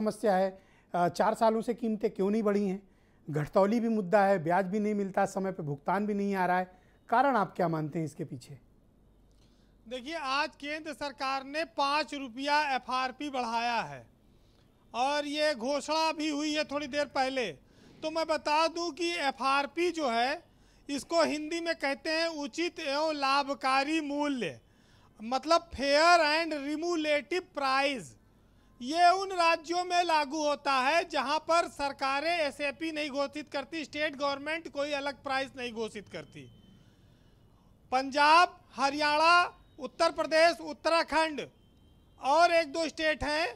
समस्या है चार सालों से कीमतें क्यों नहीं बढ़ी हैं घटतौली भी मुद्दा है ब्याज भी नहीं मिलता समय पर भुगतान भी नहीं आ रहा है कारण आप क्या मानते हैं इसके पीछे देखिए आज केंद्र सरकार ने पाँच रुपया एफ बढ़ाया है और ये घोषणा भी हुई है थोड़ी देर पहले तो मैं बता दूं कि एफ जो है इसको हिंदी में कहते हैं उचित एवं लाभकारी मूल्य मतलब फेयर एंड रिमूलेटिव प्राइस ये उन राज्यों में लागू होता है जहां पर सरकारें एस नहीं घोषित करती स्टेट गवर्नमेंट कोई अलग प्राइस नहीं घोषित करती पंजाब हरियाणा उत्तर प्रदेश उत्तराखंड और एक दो स्टेट हैं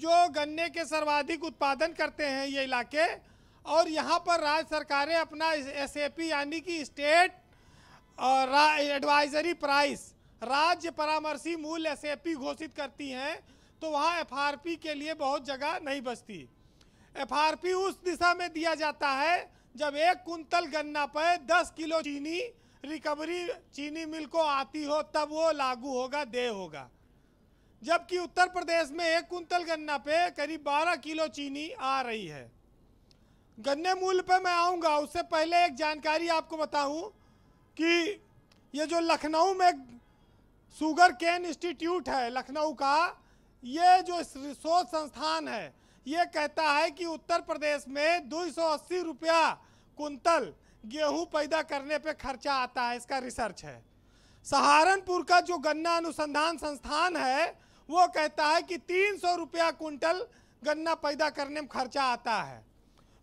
जो गन्ने के सर्वाधिक उत्पादन करते हैं ये इलाके और यहाँ पर राज्य सरकारें अपना एस यानी कि स्टेट एडवाइजरी प्राइस राज्य परामर्शी मूल एस घोषित करती हैं तो वहाँ एफ के लिए बहुत जगह नहीं बचती एफ उस दिशा में दिया जाता है जब एक कुंतल गन्ना पर दस किलो चीनी रिकवरी चीनी मिल को आती हो तब वो लागू होगा दे होगा जबकि उत्तर प्रदेश में एक कुंतल गन्ना पे करीब 12 किलो चीनी आ रही है गन्ने मूल्य पे मैं आऊँगा उससे पहले एक जानकारी आपको बताऊँ कि ये जो लखनऊ में शुगर केन इंस्टीट्यूट है लखनऊ का ये जो शोध संस्थान है ये कहता है कि उत्तर प्रदेश में 280 रुपया कुंतल गेहूं पैदा करने पे खर्चा आता है इसका रिसर्च है सहारनपुर का जो गन्ना अनुसंधान संस्थान है वो कहता है कि 300 रुपया कुंटल गन्ना पैदा करने में खर्चा आता है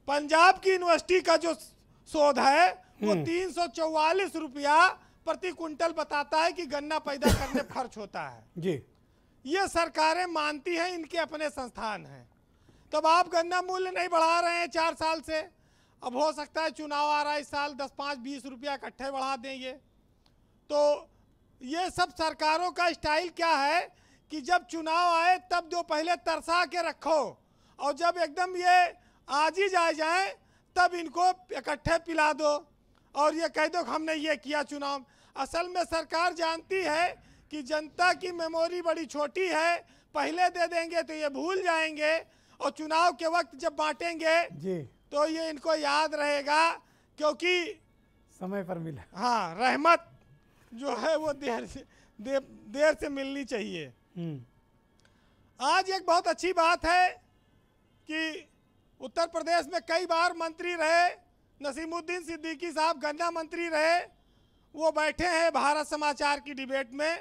पंजाब की यूनिवर्सिटी का जो शोध है वो हम्म। तीन रुपया प्रति कुंटल बताता है कि गन्ना पैदा करने में खर्च होता है जी ये सरकारें मानती हैं इनके अपने संस्थान हैं तब आप गन्ना मूल्य नहीं बढ़ा रहे हैं चार साल से अब हो सकता है चुनाव आ रहा है इस साल दस पाँच बीस रुपया इकट्ठे बढ़ा देंगे तो ये सब सरकारों का स्टाइल क्या है कि जब चुनाव आए तब जो पहले तरसा के रखो और जब एकदम ये आज ही जाए जाए तब इनको इकट्ठे पिला दो और ये कह दो हमने ये किया चुनाव असल में सरकार जानती है कि जनता की मेमोरी बड़ी छोटी है पहले दे देंगे तो ये भूल जाएंगे और चुनाव के वक्त जब बांटेंगे जी तो ये इनको याद रहेगा क्योंकि समय पर मिला हाँ रहमत जो है वो देर से दे, देर से मिलनी चाहिए हम्म। आज एक बहुत अच्छी बात है कि उत्तर प्रदेश में कई बार मंत्री रहे नसीमुद्दीन सिद्दीकी साहब गन्ना मंत्री रहे वो बैठे हैं भारत समाचार की डिबेट में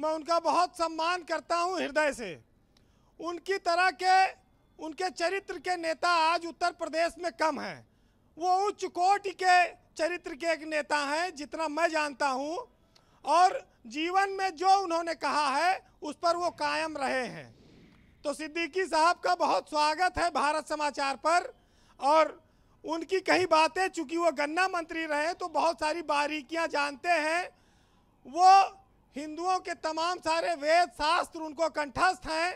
मैं उनका बहुत सम्मान करता हूं हृदय से उनकी तरह के उनके चरित्र के नेता आज उत्तर प्रदेश में कम हैं वो उच्च कोटि के चरित्र के एक नेता हैं जितना मैं जानता हूं और जीवन में जो उन्होंने कहा है उस पर वो कायम रहे हैं तो सिद्दीकी साहब का बहुत स्वागत है भारत समाचार पर और उनकी कई बातें चूँकि वो गन्ना मंत्री रहे तो बहुत सारी बारीकियां जानते हैं वो हिंदुओं के तमाम सारे वेद शास्त्र उनको कंठस्थ हैं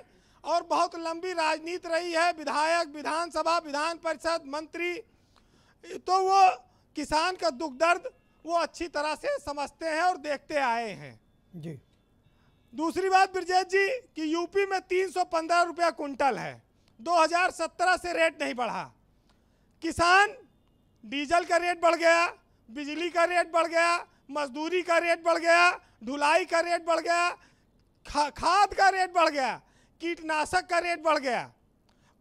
और बहुत लंबी राजनीति रही है विधायक विधानसभा विधान परिषद मंत्री तो वो किसान का दुख दर्द वो अच्छी तरह से समझते हैं और देखते आए हैं जी दूसरी बात ब्रजेश जी कि यूपी में तीन सौ पंद्रह रुपया कुंटल है 2017 से रेट नहीं बढ़ा किसान डीजल का रेट बढ़ गया बिजली का रेट बढ़ गया मजदूरी का रेट बढ़ गया ढुलाई का रेट बढ़ गया खा, खाद का रेट बढ़ गया कीटनाशक का रेट बढ़ गया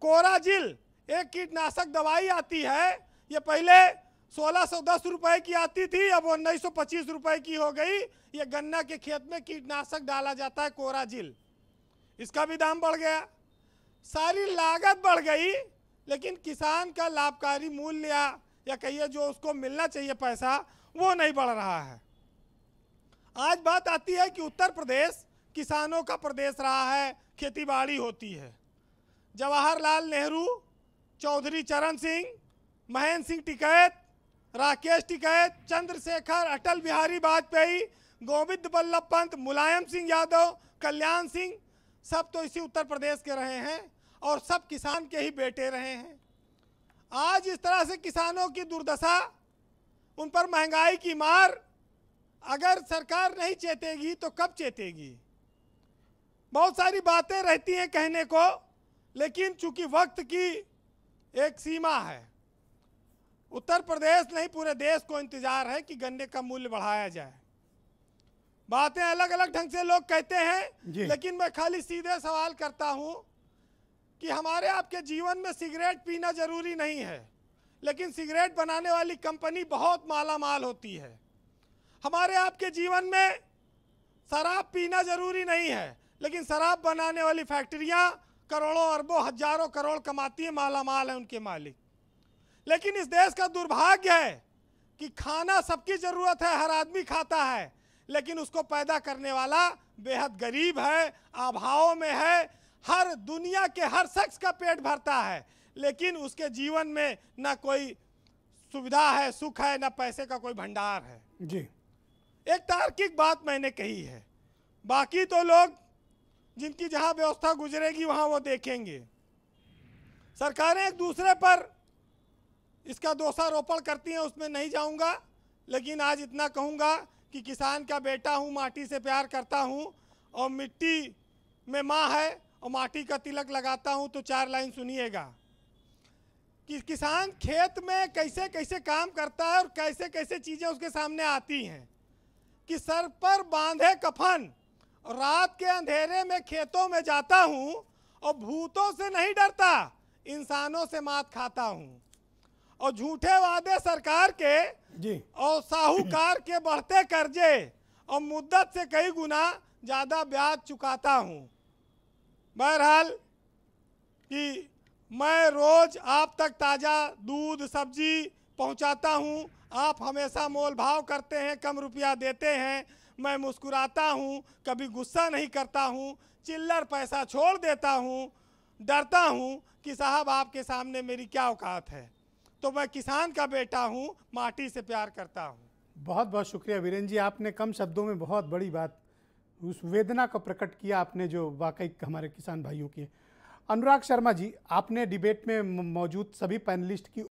कोरा जिल एक कीटनाशक दवाई आती है ये पहले 1610 रुपए की आती थी अब उन्नीस सौ रुपए की हो गई ये गन्ना के खेत में कीटनाशक डाला जाता है कोरा जिल इसका भी दाम बढ़ गया सारी लागत बढ़ गई लेकिन किसान का लाभकारी मूल्य या कहिए जो उसको मिलना चाहिए पैसा वो नहीं बढ़ रहा है आज बात आती है कि उत्तर प्रदेश किसानों का प्रदेश रहा है खेतीबाड़ी होती है जवाहरलाल नेहरू चौधरी चरण सिंह महेंद्र सिंह टिकैत राकेश टिकैत चंद्रशेखर अटल बिहारी वाजपेयी गोविंद बल्लभ पंत मुलायम सिंह यादव कल्याण सिंह सब तो इसी उत्तर प्रदेश के रहे हैं और सब किसान के ही बेटे रहे हैं आज इस तरह से किसानों की दुर्दशा उन पर महंगाई की मार अगर सरकार नहीं चेतेगी तो कब चेतेगी बहुत सारी बातें रहती हैं कहने को लेकिन चूंकि वक्त की एक सीमा है उत्तर प्रदेश नहीं पूरे देश को इंतज़ार है कि गन्ने का मूल्य बढ़ाया जाए बातें अलग अलग ढंग से लोग कहते हैं लेकिन मैं खाली सीधे सवाल करता हूं कि हमारे आपके जीवन में सिगरेट पीना जरूरी नहीं है लेकिन सिगरेट बनाने वाली कंपनी बहुत माला माल होती है हमारे आपके जीवन में शराब पीना जरूरी नहीं है लेकिन शराब बनाने वाली फैक्ट्रियां करोड़ों अरबों हजारों करोड़ कमाती हैं माला माल है उनके मालिक लेकिन इस देश का दुर्भाग्य है कि खाना सबकी ज़रूरत है हर आदमी खाता है लेकिन उसको पैदा करने वाला बेहद गरीब है अभाव में है हर दुनिया के हर शख्स का पेट भरता है लेकिन उसके जीवन में ना कोई सुविधा है सुख है ना पैसे का कोई भंडार है जी एक तार्किक बात मैंने कही है बाकी तो लोग जिनकी जहाँ व्यवस्था गुजरेगी वहाँ वो देखेंगे सरकारें एक दूसरे पर इसका दोषारोपण करती हैं उसमें नहीं जाऊँगा लेकिन आज इतना कहूँगा कि किसान का बेटा हूँ माटी से प्यार करता हूँ और मिट्टी में माँ है और माटी का तिलक लगाता हूँ तो चार लाइन सुनिएगा कि किसान खेत में कैसे कैसे काम करता है और कैसे कैसे चीज़ें उसके सामने आती हैं कि सर पर बांधे कफन रात के अंधेरे में खेतों में जाता हूँ और भूतों से नहीं डरता इंसानों से मात खाता हूँ और झूठे वादे सरकार के जी और साहूकार के बढ़ते कर्जे और मुद्दत से कई गुना ज़्यादा ब्याज चुकाता हूँ बहरहाल कि मैं रोज़ आप तक ताज़ा दूध सब्जी पहुंचाता हूं, आप हमेशा मोल भाव करते हैं कम रुपया देते हैं मैं मुस्कुराता हूं, कभी गुस्सा नहीं करता हूं, चिल्लर पैसा छोड़ देता हूं, डरता हूं कि साहब आपके सामने मेरी क्या औकात है तो मैं किसान का बेटा हूं, माटी से प्यार करता हूं। बहुत बहुत शुक्रिया वीरेन जी आपने कम शब्दों में बहुत बड़ी बात उस वेदना को प्रकट किया आपने जो वाकई हमारे किसान भाइयों के अनुराग शर्मा जी आपने डिबेट में मौजूद सभी पैनलिस्ट की